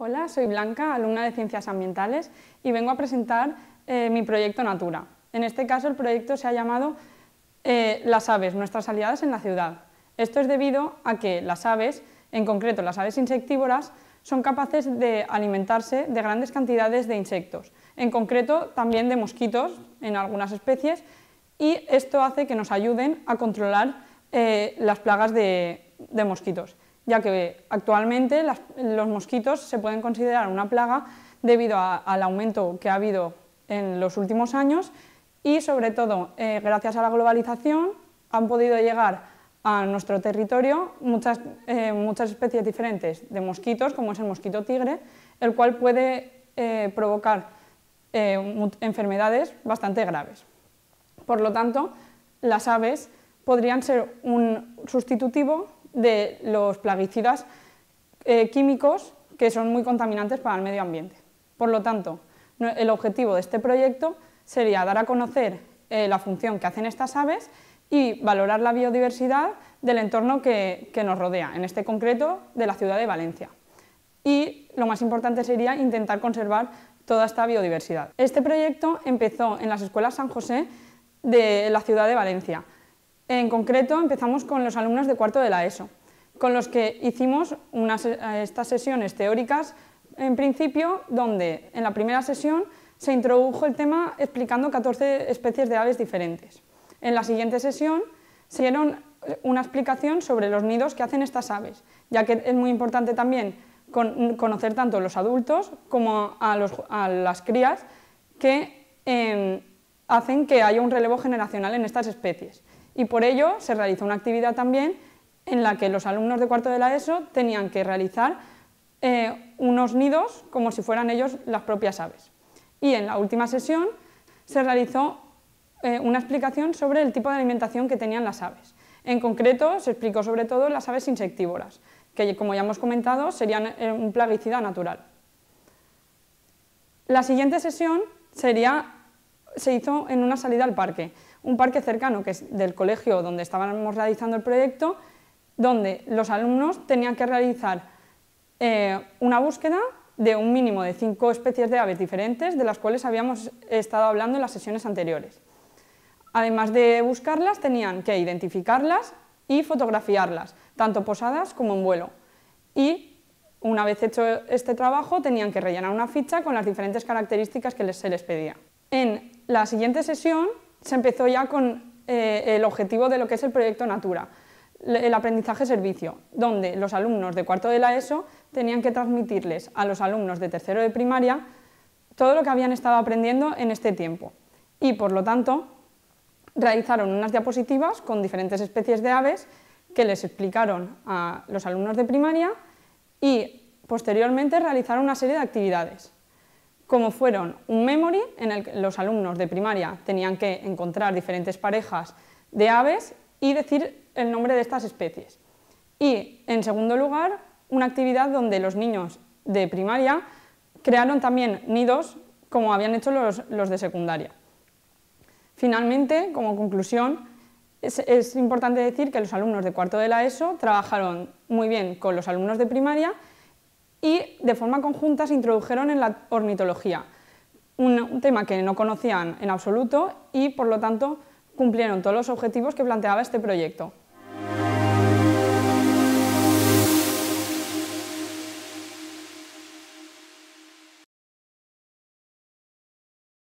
Hola, soy Blanca, alumna de Ciencias Ambientales, y vengo a presentar eh, mi proyecto Natura. En este caso, el proyecto se ha llamado eh, Las aves, nuestras aliadas en la ciudad. Esto es debido a que las aves, en concreto las aves insectívoras, son capaces de alimentarse de grandes cantidades de insectos, en concreto también de mosquitos en algunas especies, y esto hace que nos ayuden a controlar eh, las plagas de mosquitos ya que actualmente los mosquitos se pueden considerar una plaga debido al aumento que ha habido en los últimos años y sobre todo eh, gracias a la globalización han podido llegar a nuestro territorio muchas, eh, muchas especies diferentes de mosquitos, como es el mosquito tigre, el cual puede eh, provocar enfermedades bastante graves. Por lo tanto, las aves podrían ser un sustitutivo de los plaguicidas eh, químicos que son muy contaminantes para el medio ambiente. Por lo tanto, el objetivo de este proyecto sería dar a conocer eh, la función que hacen estas aves y valorar la biodiversidad del entorno que, nos rodea, en este concreto de la ciudad de Valencia. Y lo más importante sería intentar conservar toda esta biodiversidad. Este proyecto empezó en las escuelas San José de la ciudad de Valencia, en concreto, empezamos con los alumnos de cuarto de la ESO, con los que hicimos eh, estas sesiones teóricas en principio, donde en la primera sesión se introdujo el tema explicando 14 especies de aves diferentes. En la siguiente sesión se dieron eh, una explicación sobre los nidos que hacen estas aves, ya que es muy importante también conocer tanto a los adultos como a, las crías que em, hacen que haya un relevo generacional en estas especies y por ello se realizó una actividad también en la que los alumnos de cuarto de la ESO tenían que realizar eh, unos nidos como si fueran ellos las propias aves. Y en la última sesión se realizó eh, una explicación sobre el tipo de alimentación que tenían las aves. En concreto se explicó sobre todo las aves insectívoras, que como ya hemos comentado serían eh, un plaguicida natural. La siguiente sesión se hizo en una salida al parque, un parque cercano, que es del colegio donde estábamos realizando el proyecto, donde los alumnos tenían que realizar eh, una búsqueda de un mínimo de cinco especies de aves diferentes, de las cuales habíamos estado hablando en las sesiones anteriores. Además de buscarlas, tenían que identificarlas y fotografiarlas, tanto posadas como en vuelo. Y una vez hecho este trabajo, tenían que rellenar una ficha con las diferentes características que se les pedía. En la siguiente sesión se empezó ya con eh, el objetivo de lo que es el proyecto Natura, el aprendizaje servicio, donde los alumnos de cuarto de la ESO tenían que transmitirles a los alumnos de tercero de primaria todo lo que habían estado aprendiendo en este tiempo. Y por lo tanto, realizaron unas diapositivas con diferentes especies de aves que les explicaron a los alumnos de primaria y posteriormente realizaron una serie de actividades como fueron un memory, en el que los alumnos de primaria tenían que encontrar diferentes parejas de aves y decir el nombre de estas especies. Y, en segundo lugar, una actividad donde los niños de primaria crearon también nidos como habían hecho los, de secundaria. Finalmente, como conclusión, es, es importante decir que los alumnos de cuarto de la ESO trabajaron muy bien con los alumnos de primaria y de forma conjunta se introdujeron en la ornitología, un tema que no conocían en absoluto y por lo tanto cumplieron todos los objetivos que planteaba este proyecto.